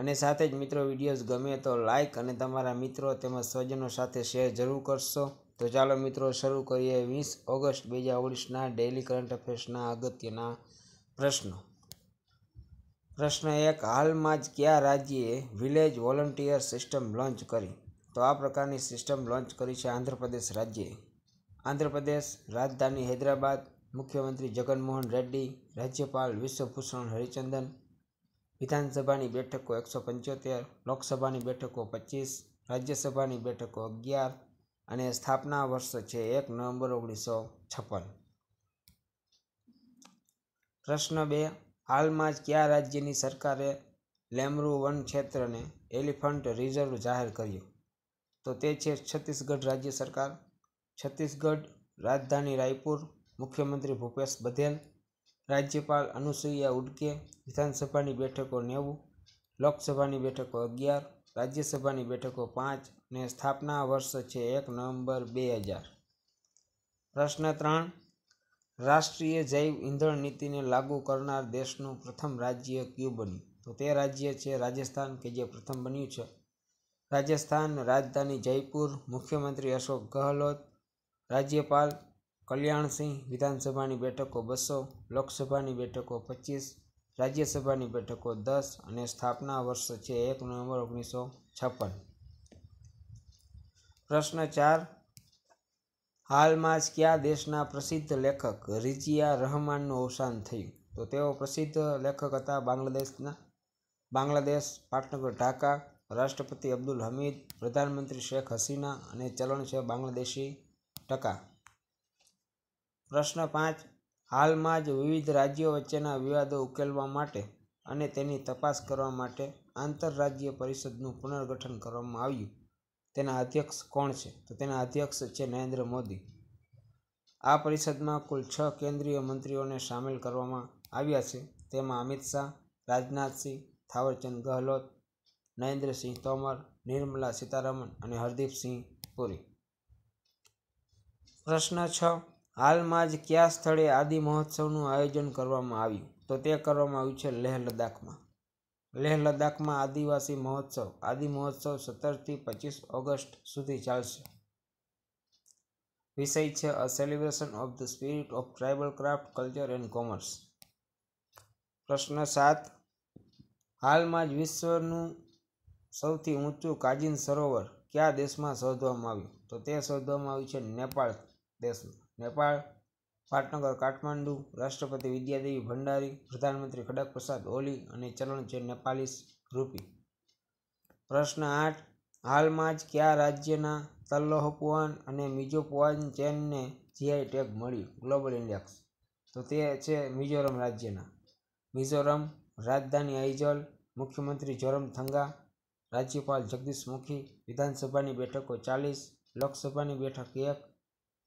અને સાથે જ મિત્રો વિડીયોઝ ગમે તો લાઇક અને તમારા મિત્રો તેમજ સ્વજનો સાથે શેર જરૂર કરશો તો ચાલો મિત્રો શરૂ કરીએ વીસ ઓગસ્ટ બે હજાર ઓગણીસના ડેઇલી કરંટ અફેર્સના અગત્યના પ્રશ્નો પ્રશ્ન એક હાલમાં જ કયા રાજ્યે વિલેજ વોલન્ટિયર સિસ્ટમ લોન્ચ કરી તો આ પ્રકારની સિસ્ટમ લોન્ચ કરી છે આંધ્રપ્રદેશ રાજ્યે આંધ્રપ્રદેશ રાજધાની હૈદરાબાદ મુખ્યમંત્રી જગનમોહન રેડ્ડી રાજ્યપાલ વિશ્વભૂષણ હરિચંદન વિધાનસભાની બેઠકો એકસો પંચોતેર લોકસભાની બેઠકો પચીસ રાજ્યસભાની બેઠકો અગિયાર અને સ્થાપના વર્ષ છે એક નવેમ્બર ઓગણીસો છપ્પન પ્રશ્ન બે હાલમાં જ કયા રાજ્યની સરકારે લેમરુ વન ક્ષેત્રને એલિફન્ટ રિઝર્વ જાહેર કર્યું તો તે છે છત્તીસગઢ રાજ્ય સરકાર છત્તીસગઢ રાજધાની રાયપુર મુખ્યમંત્રી ભૂપેશ બધેલ રાજ્યપાલ અનુસૂયા ઉડકે વિધાનસભાની બેઠકો નેવું લોકસભાની બેઠકો અગિયાર રાજ્યસભાની બેઠકો પાંચ ને સ્થાપના વર્ષ છે એક નવેમ્બર બે હજાર પ્રશ્ન ત્રણ રાષ્ટ્રીય જૈવ ઇંધણ નીતિને લાગુ કરનાર દેશનું પ્રથમ રાજ્ય ક્યુ બન્યું તો તે રાજ્ય છે રાજસ્થાન કે જે પ્રથમ બન્યું છે રાજસ્થાન રાજધાની જયપુર મુખ્યમંત્રી અશોક ગહલોત રાજ્યપાલ કલ્યાણસિંહ વિધાનસભાની બેઠકો બસો લોકસભાની બેઠકો પચીસ રાજ્યસભાની બેઠકો દસ અને સ્થાપના વર્ષ છે એક નવેમ્બર ઓગણીસો છપ્પન પ્રશ્ન ચાર હાલમાં જ કયા દેશના પ્રસિદ્ધ લેખક રિજિયા રહમાનનું અવસાન થયું તો તેઓ પ્રસિદ્ધ લેખક હતા બાંગ્લાદેશના બાંગ્લાદેશ પાટનગર ઢાકા રાષ્ટ્રપતિ અબ્દુલ હમીદ પ્રધાનમંત્રી શેખ હસીના અને ચલણ છે બાંગ્લાદેશી ટકા પ્રશ્ન પાંચ હાલમાં જ વિવિધ રાજ્યો વચ્ચેના વિવાદો ઉકેલવા માટે અને તેની તપાસ કરવા માટે આંતરરાજ્ય પરિષદનું પુનર્ગઠન કરવામાં આવ્યું તેના અધ્યક્ષ કોણ છે તો તેના અધ્યક્ષ છે નરેન્દ્ર મોદી આ પરિષદમાં કુલ છ કેન્દ્રીય મંત્રીઓને સામેલ કરવામાં આવ્યા છે તેમાં અમિત શાહ રાજનાથસિંહ થાવરચંદ ગહલોત નરેન્દ્રસિંહ તોમર નિર્મલા સીતારમણ અને હરદીપસિંહ પુરી પ્રશ્ન છ હાલમાં જ કયા સ્થળે આદિ મહોત્સવનું આયોજન કરવામાં આવ્યું તો તે કરવામાં આવ્યું છે લેહ લદ્દાખમાં લેહ લદ્દાખમાં આદિવાસી મહોત્સવ આદિ મહોત્સવ સત્તરથી પચીસ ઓગસ્ટ સુધી ચાલશે વિષય છે a celebration of the spirit of tribal craft culture and commerce પ્રશ્ન સાત હાલમાં જ વિશ્વનું સૌથી ઊંચું કાજીન સરોવર કયા દેશમાં શોધવામાં આવ્યું તો તે શોધવામાં આવ્યું છે નેપાળ દેશનું નેપાળ પાટનગર કાઠમાંડુ રાષ્ટ્રપતિ વિદ્યાદેવી ભંડારી પ્રધાનમંત્રી ખડક પ્રસાદ ઓલી અને ચલણ જે નેપાલીસ રૂપી પ્રશ્ન આઠ હાલમાં જ કયા રાજ્યના તલ્લોહપુઆન અને મિઝોપુઆન ચેનને જીઆઈ ટેગ મળ્યું ગ્લોબલ ઇન્ડેક્સ તો તે છે મિઝોરમ રાજ્યના મિઝોરમ રાજધાની આઇજોલ મુખ્યમંત્રી જોરમ થંગા રાજ્યપાલ જગદીશ મુખી વિધાનસભાની બેઠકો ચાલીસ લોકસભાની બેઠક એક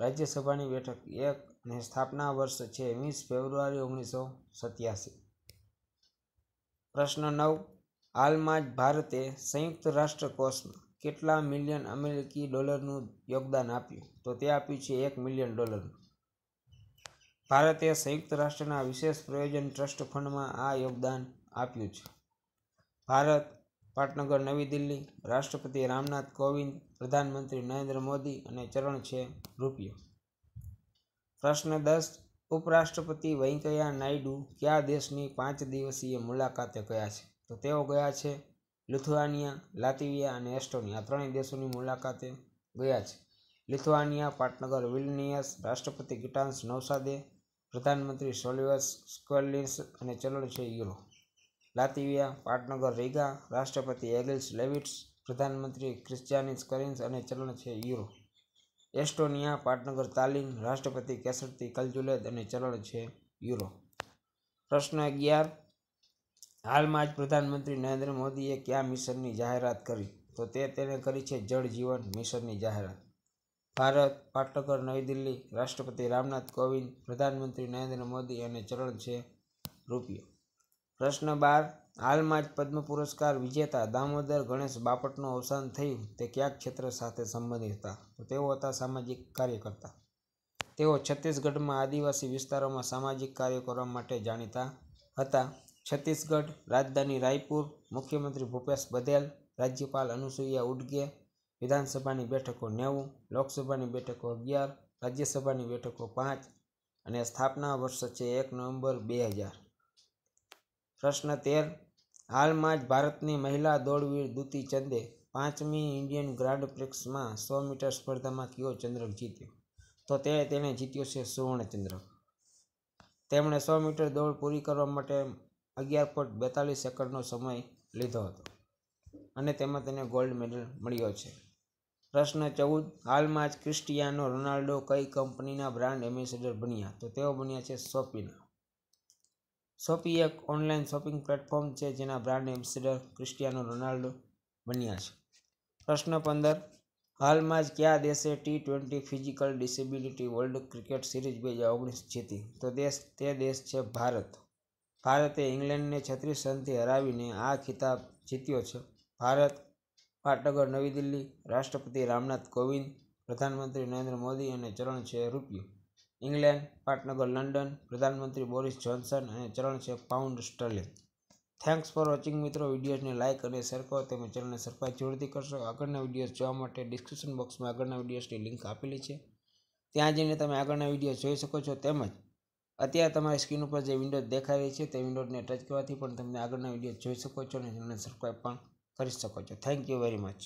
રાજ્યસભાની બેઠક એક અને સ્થાપના વર્ષ છે વીસ ફેબ્રુઆરી ઓગણીસો સત્યાસી પ્રશ્ન નવ હાલમાં જ ભારતે સંયુક્ત રાષ્ટ્ર કોષમાં કેટલા મિલિયન અમેરિકી ડોલરનું યોગદાન આપ્યું તો તે આપ્યું છે એક મિલિયન ડોલરનું ભારતે સંયુક્ત રાષ્ટ્રના વિશેષ પ્રયોજન ટ્રસ્ટ ફંડમાં આ યોગદાન આપ્યું છે ભારત પાટનગર નવી દિલ્હી રાષ્ટ્રપતિ રામનાથ કોવિંદ પ્રધાનમંત્રી નરેન્દ્ર મોદી અને ચરણ છે રૂપિયો પ્રશ્ન દસ ઉપરાષ્ટ્રપતિ વેંકૈયા નાયડુ કયા દેશની પાંચ દિવસીય મુલાકાતે ગયા છે તો તેઓ ગયા છે લિથુઆનિયા લાતિવિયા અને એસ્ટોનિયા ત્રણેય દેશોની મુલાકાતે ગયા છે લિથુઆનિયા પાટનગર વિલનિયસ રાષ્ટ્રપતિ ગીટાન્સ નૌસાદે પ્રધાનમંત્રી સોલિવસ સ્કવેલિન્સ અને ચલણ છે યુરો લાતિવિયા પાટનગર રીગા રાષ્ટ્રપતિ એગલ્સ લેવિટ્સ પ્રધાનમંત્રી ક્રિશ્ચિયાનિસ કરિન્સ અને ચલણ છે યુરો એસ્ટોનિયા પાટનગર તાલિન રાષ્ટ્રપતિ કેસરતી કલજુલેદ અને ચલણ છે યુરો પ્રશ્ન અગિયાર હાલમાં જ પ્રધાનમંત્રી નરેન્દ્ર મોદીએ કયા મિશનની જાહેરાત કરી તો તે તેણે કરી છે જળ જીવન મિશનની જાહેરાત ભારત પાટનગર નવી દિલ્હી રાષ્ટ્રપતિ રામનાથ કોવિંદ પ્રધાનમંત્રી નરેન્દ્ર મોદી અને ચરણ છે રૂપિયો પ્રશ્ન બાર હાલમાં જ પદ્મ પુરસ્કાર વિજેતા દામોદર ગણેશ બાપટનું અવસાન થયું તે કયા ક્ષેત્ર સાથે સંબંધિત હતા તો તેઓ હતા સામાજિક કાર્યકર્તા તેઓ છત્તીસગઢમાં આદિવાસી વિસ્તારોમાં સામાજિક કાર્ય કરવા માટે જાણીતા હતા છત્તીસગઢ રાજધાની રાયપુર મુખ્યમંત્રી ભૂપેશ બધેલ રાજ્યપાલ અનુસૂયા ઉડગે વિધાનસભાની બેઠકો નેવું લોકસભાની બેઠકો અગિયાર રાજ્યસભાની બેઠકો પાંચ અને સ્થાપના વર્ષ છે એક નવેમ્બર બે હજાર પ્રશ્ન તેર હાલમાં જ ભારતની મહિલા દોડવીર દુતી ચંદે પાંચમી ઇન્ડિયન ગ્રાન્ડ પ્રિક્સમાં સો મીટર સ્પર્ધામાં કયો ચંદ્રક જીત્યો તો તે તેણે જીત્યો છે સુવર્ણચંદ્રક તેમણે સો મીટર દોડ પૂરી કરવા માટે અગિયાર પોઈન્ટ બેતાલીસ સેકન્ડનો સમય લીધો હતો અને તેમાં તેને ગોલ્ડ મેડલ મળ્યો છે પ્રશ્ન ચૌદ હાલમાં જ ક્રિસ્ટિયાનો રોનાલ્ડો કઈ કંપનીના બ્રાન્ડ એમ્બેસેડર બન્યા તો તેઓ બન્યા છે સોપીના શોપી એક ઓનલાઈન શોપિંગ પ્લેટફોર્મ છે જેના બ્રાન્ડ એમ્બેસેડર ક્રિસ્ટિયાનો રોનાલ્ડો બન્યા છે પ્રશ્ન પંદર હાલમાં જ કયા દેશે T twenty physical disability world cricket series બે હજાર ઓગણીસ જીતી તો દેશ તે દેશ છે ભારત ભારતે ઇંગ્લેન્ડને છત્રીસ રનથી હરાવીને આ ખિતાબ જીત્યો છે ભારત પાટનગર નવી દિલ્હી રાષ્ટ્રપતિ રામનાથ કોવિંદ પ્રધાનમંત્રી નરેન્દ્ર મોદી અને ચરણ છે રૂપિયો ઇંગ્લેન્ડ પાટનગર લંડન પ્રધાનમંત્રી બોરિસ જોન્સન અને ચરણ છે pound sterling thanks for watching મિત્રો વિડીયોઝને લાઇક અને શેર કરો તેમજ ચેનલને સબસ્ક્રાઈબ જરૂરથી કરશો આગળના વિડીયોઝ જોવા માટે ડિસ્ક્રિપ્શન બોક્સમાં આગળના વિડીયોઝની લિંક આપેલી છે ત્યાં જઈને તમે આગળના વિડીયો જોઈ શકો છો તેમજ અત્યારે તમારી સ્કીન ઉપર જે વિન્ડો દેખાઈ રહી છે તે વિન્ડોને ટચ કરવાથી પણ તમને આગળના વિડીયો જોઈ શકો છો અને ચેનલને સબસ્ક્રાઈબ પણ કરી શકો છો થેન્ક યુ વેરી મચ